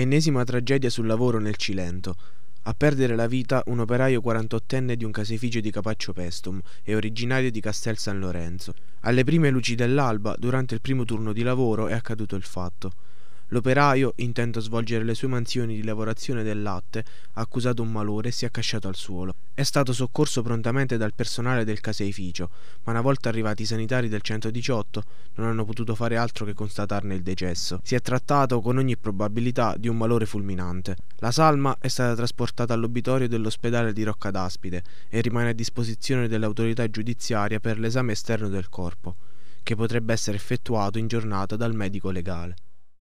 Ennesima tragedia sul lavoro nel Cilento. A perdere la vita un operaio 48enne di un caseificio di Capaccio Pestum e originario di Castel San Lorenzo. Alle prime luci dell'alba, durante il primo turno di lavoro, è accaduto il fatto. L'operaio, intento a svolgere le sue mansioni di lavorazione del latte, ha accusato un malore, e si è accasciato al suolo. È stato soccorso prontamente dal personale del caseificio, ma una volta arrivati i sanitari del 118 non hanno potuto fare altro che constatarne il decesso. Si è trattato con ogni probabilità di un malore fulminante. La salma è stata trasportata all'obitorio dell'ospedale di Rocca d'Aspide e rimane a disposizione dell'autorità giudiziaria per l'esame esterno del corpo, che potrebbe essere effettuato in giornata dal medico legale.